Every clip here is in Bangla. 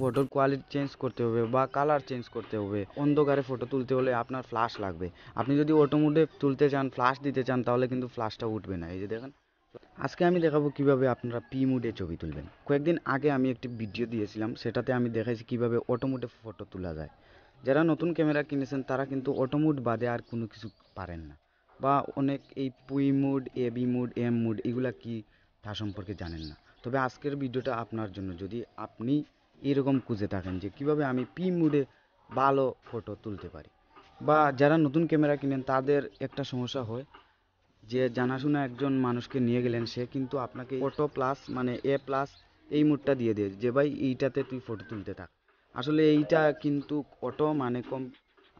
ফটোর কোয়ালিটি চেঞ্জ করতে হবে বা কালার চেঞ্জ করতে হবে অন্ধকারে ফটো তুলতে হলে আপনার ফ্ল্যাশ লাগবে আপনি যদি অটো মোডে তুলতে চান ফ্ল্যাশ দিতে চান তাহলে কিন্তু ফ্ল্যাশটা উঠবে না এই যে দেখেন আজকে আমি দেখাবো কিভাবে আপনারা পি মুডে ছবি তুলবেন কয়েকদিন আগে আমি একটি ভিডিও দিয়েছিলাম সেটাতে আমি দেখাইছি কিভাবে অটো মোডে ফটো তোলা যায় যারা নতুন ক্যামেরা কিনেছেন তারা কিন্তু অটো মুড বাদে আর কোনো কিছু পারেন না বা অনেক এই পুই mood A B mood M mood এগুলা কি তা সম্পর্কে জানেন না তবে আজকের ভিডিওটা আপনার জন্য যদি আপনি এরকম খুঁজে থাকেন যে কীভাবে আমি পি মুডে ভালো ফটো তুলতে পারি বা যারা নতুন ক্যামেরা কিনেন তাদের একটা সমস্যা হয় যে জানাশোনা একজন মানুষকে নিয়ে গেলেন সে কিন্তু আপনাকে ফটো প্লাস মানে এ প্লাস এই মুডটা দিয়ে দিয়েছে যে ভাই এইটাতে তুই ফটো তুলতে থাক আসলে এইটা কিন্তু অটো মানে কম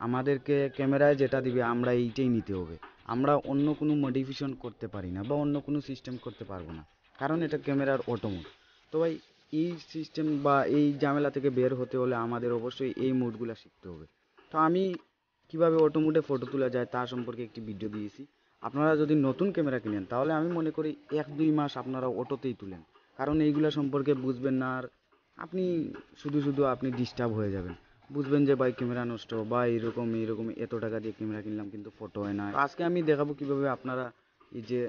আমাদেরকে ক্যামেরায় যেটা দিবে আমরা এইটাই নিতে হবে আমরা অন্য কোনো মডিফিকেশন করতে পারি না বা অন্য কোনো সিস্টেম করতে পারবো না কারণ এটা ক্যামেরার অটো মোড তো ভাই এই সিস্টেম বা এই ঝামেলা থেকে বের হতে হলে আমাদের অবশ্যই এই মুডগুলো শিখতে হবে তো আমি কীভাবে অটো মুডে ফটো তোলা যায় তা সম্পর্কে একটি ভিডিও দিয়েছি আপনারা যদি নতুন ক্যামেরা কিনেন তাহলে আমি মনে করি এক দুই মাস আপনারা অটোতেই তুলেন কারণ এইগুলো সম্পর্কে বুঝবেন না আর আপনি শুধু শুধু আপনি ডিস্টার্ব হয়ে যাবেন বুঝবেন যে ভাই ক্যামেরা নষ্ট বা এরকম এরকম এত টাকা দিয়ে ক্যামেরা কিনলাম কিন্তু ফটো হয় না আজকে আমি দেখাবো কীভাবে আপনারা এই যে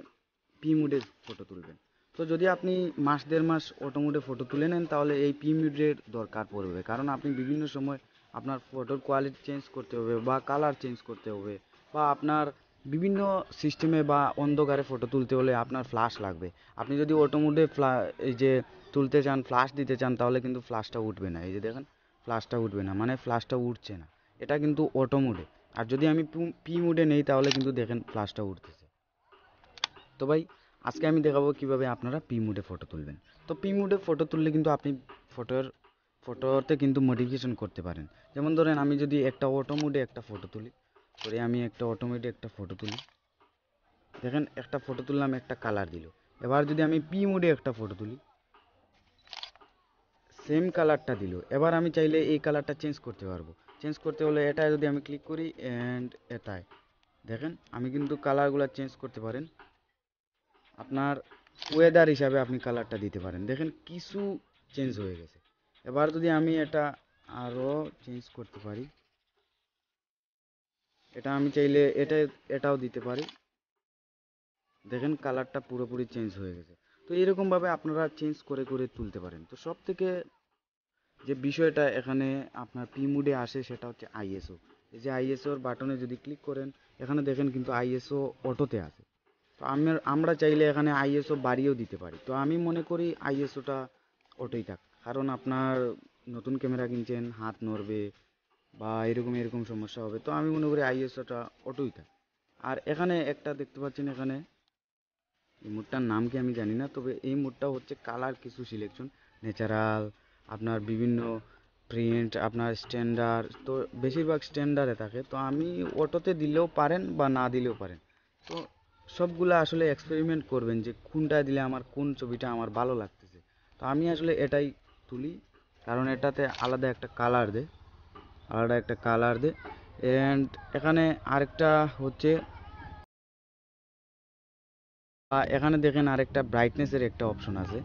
পি মুডে ফটো তুলবেন তো যদি আপনি মাস দেড় মাস অটোমোটে ফটো তুলে নেন তাহলে এই প্রিমিউডের দরকার পড়বে কারণ আপনি বিভিন্ন সময় আপনার ফটোর কোয়ালিটি চেঞ্জ করতে হবে বা কালার চেঞ্জ করতে হবে বা আপনার বিভিন্ন সিস্টেমে বা অন্ধকারে ফটো তুলতে হলে আপনার ফ্ল্যাশ লাগবে আপনি যদি অটোমোটে ফ্লা এই যে তুলতে চান ফ্ল্যাশ দিতে চান তাহলে কিন্তু ফ্ল্যাশটা উঠবে না এই যে দেখেন ফ্ল্যাশটা উঠবে না মানে ফ্ল্যাশটা উঠছে না এটা কিন্তু অটো মোডে আর যদি আমি পি মুডে নেই তাহলে কিন্তু দেখেন ফ্ল্যাশটা উঠতেছে তো ভাই আজকে আমি দেখাবো কিভাবে আপনারা পি মুডে ফটো তুলবেন তো পি মুডে ফটো তুললে কিন্তু আপনি ফটোর ফটোতে কিন্তু মডিফিকেশন করতে পারেন যেমন ধরেন আমি যদি একটা অটো মুডে একটা ফটো তুলি করে আমি একটা অটো মুডে একটা ফটো তুলি দেখেন একটা ফটো তুললাম একটা কালার দিল এবার যদি আমি পি মুডে একটা ফটো তুলি সেম কালারটা দিল এবার আমি চাইলে এই কালারটা চেঞ্জ করতে পারবো চেঞ্জ করতে হলে এটায় যদি আমি ক্লিক করি অ্যান্ড এটায় দেখেন আমি কিন্তু কালারগুলো চেঞ্জ করতে পারেন আপনার ওয়েদার হিসাবে আপনি কালারটা দিতে পারেন দেখেন কিছু চেঞ্জ হয়ে গেছে এবার যদি আমি এটা আরও চেঞ্জ করতে পারি এটা আমি চাইলে এটা এটাও দিতে পারি দেখেন কালারটা পুরোপুরি চেঞ্জ হয়ে গেছে তো এরকমভাবে আপনারা চেঞ্জ করে করে তুলতে পারেন তো সব থেকে যে বিষয়টা এখানে আপনার পি মুডে আসে সেটা হচ্ছে আইএসও এই যে আইএসওর বাটনে যদি ক্লিক করেন এখানে দেখেন কিন্তু আইএসও অটোতে আছে তো আমার আমরা চাইলে এখানে আইএসও বাড়িয়েও দিতে পারি তো আমি মনে করি আইএসওটা ওটাই থাক কারণ আপনার নতুন ক্যামেরা কিনছেন হাত নড়বে বা এরকম এরকম সমস্যা হবে তো আমি মনে করি আইএসওটা ওটাই থাক আর এখানে একটা দেখতে পাচ্ছেন এখানে এই মুডটার নাম কি আমি জানি না তবে এই মুডটা হচ্ছে কালার কিছু সিলেকশন ন্যাচারাল আপনার বিভিন্ন প্রিন্ট আপনার স্ট্যান্ডার্ড তো বেশিরভাগ স্ট্যান্ডার্ডে থাকে তো আমি অটোতে দিলেও পারেন বা না দিলেও পারেন তো সবগুলো আসলে এক্সপেরিমেন্ট করবেন যে কোনটা দিলে আমার কোন ছবিটা আমার ভালো লাগতেছে তো আমি আসলে এটাই তুলি কারণ এটাতে আলাদা একটা কালার দেয় আলাদা একটা কালার দেয় অ্যান্ড এখানে আরেকটা হচ্ছে এখানে দেখেন আরেকটা ব্রাইটনেসের একটা অপশন আছে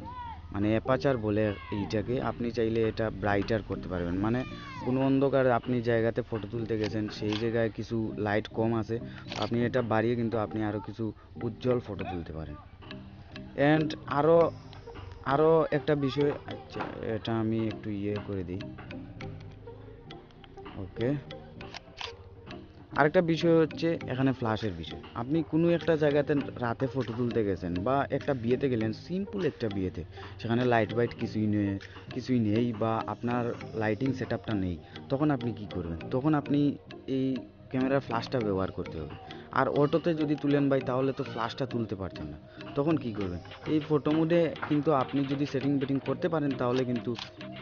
মানে অ্যাপাচার বলে এইটাকে আপনি চাইলে এটা ব্রাইটার করতে পারবেন মানে কোনো অন্ধকার আপনি জায়গাতে ফটো তুলতে গেছেন সেই জায়গায় কিছু লাইট কম আছে আপনি এটা বাড়িয়ে কিন্তু আপনি আরও কিছু উজ্জ্বল ফটো তুলতে পারেন অ্যান্ড আরও আরও একটা বিষয় আচ্ছা, এটা আমি একটু ইয়ে করে দিই ওকে আরেকটা বিষয় হচ্ছে এখানে ফ্ল্যাশের বিষয় আপনি কোনো একটা জায়গাতে রাতে ফটো তুলতে গেছেন বা একটা বিয়েতে গেলেন সিম্পল একটা বিয়েতে সেখানে লাইট বাইট কিছুই নেই কিছুই নেই বা আপনার লাইটিং সেট আপটা নেই তখন আপনি কি করবেন তখন আপনি এই ক্যামেরার ফ্ল্যাশটা ব্যবহার করতে হবে আর অটোতে যদি তুলেন ভাই তাহলে তো ফ্ল্যাশটা তুলতে পারছেন না তখন কি করবেন এই ফটো মোডে কিন্তু আপনি যদি সেটিং বেটিং করতে পারেন তাহলে কিন্তু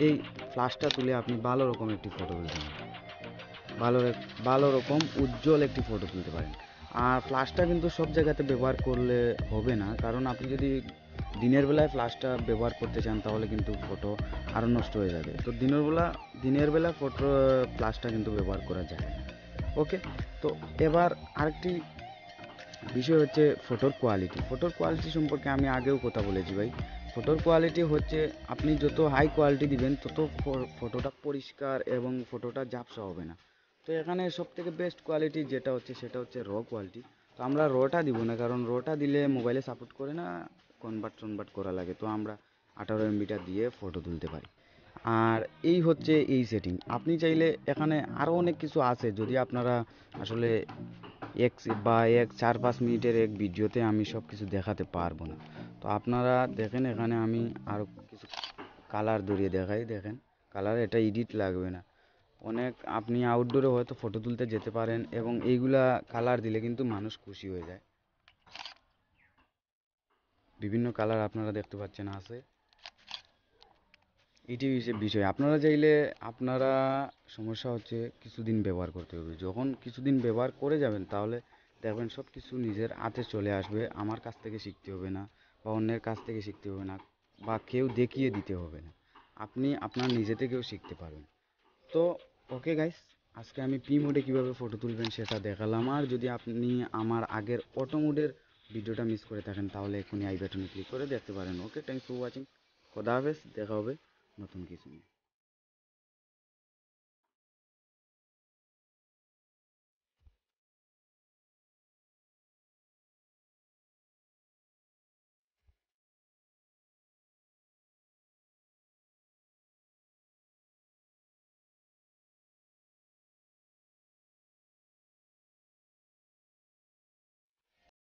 এই ফ্ল্যাশটা তুলে আপনি ভালো রকম একটি ফটো তুলতে পারেন ভালো ভালো রকম উজ্জ্বল একটি ফটো তুলতে পারেন আর ফ্ল্যাশটা কিন্তু সব জায়গাতে ব্যবহার করলে হবে না কারণ আপনি যদি দিনের বেলায় ফ্ল্যাশটা ব্যবহার করতে চান তাহলে কিন্তু ফটো আরও নষ্ট হয়ে যাবে তো দিনের বেলা দিনের বেলা ফটো ফ্ল্যাশটা কিন্তু ব্যবহার করা যায় ওকে তো এবার আরেকটি বিষয় হচ্ছে ফটোর কোয়ালিটি ফটোর কোয়ালিটি সম্পর্কে আমি আগেও কথা বলেছি ভাই ফটোর কোয়ালিটি হচ্ছে আপনি যত হাই কোয়ালিটি দিবেন তত ফটোটা পরিষ্কার এবং ফটোটা ঝাপসা হবে না তো এখানে সব থেকে বেস্ট কোয়ালিটি যেটা হচ্ছে সেটা হচ্ছে র কোয়ালিটি তো আমরা রটা দিব না কারণ রটা দিলে মোবাইলে সাপোর্ট করে না কনভার্ট টনভার্ট করা লাগে তো আমরা আঠারো এমবিটা দিয়ে ফটো তুলতে পারি আর এই হচ্ছে এই সেটিং আপনি চাইলে এখানে আরও অনেক কিছু আছে যদি আপনারা আসলে এক বা এক চার পাঁচ মিনিটের এক ভিডিওতে আমি সব কিছু দেখাতে পারবো না তো আপনারা দেখেন এখানে আমি আরও কিছু কালার ধরিয়ে দেখাই দেখেন কালার এটা এডিট লাগবে না অনেক আপনি আউটডোরে হয়তো ফটো তুলতে যেতে পারেন এবং এইগুলা কালার দিলে কিন্তু মানুষ খুশি হয়ে যায় বিভিন্ন কালার আপনারা দেখতে পাচ্ছেন আছে এটি বিষয় আপনারা চাইলে আপনারা সমস্যা হচ্ছে কিছুদিন ব্যবহার করতে হবে যখন কিছুদিন ব্যবহার করে যাবেন তাহলে দেখবেন সব কিছু নিজের হাতে চলে আসবে আমার কাছ থেকে শিখতে হবে না বা অন্যের কাছ থেকে শিখতে হবে না বা কেউ দেখিয়ে দিতে হবে না আপনি আপনার নিজে থেকেও শিখতে পারবেন তো ওকে গাইস আজকে আমি পি মোডে কীভাবে ফটো তুলবেন সেটা দেখালাম আর যদি আপনি আমার আগের অটো মোডের ভিডিওটা মিস করে থাকেন তাহলে এখনই আই বাটনে ক্লিক করে দেখতে পারেন ওকে থ্যাংক ফর ওয়াচিং খোদা হাফেজ দেখা হবে নতুন কিছু নিয়ে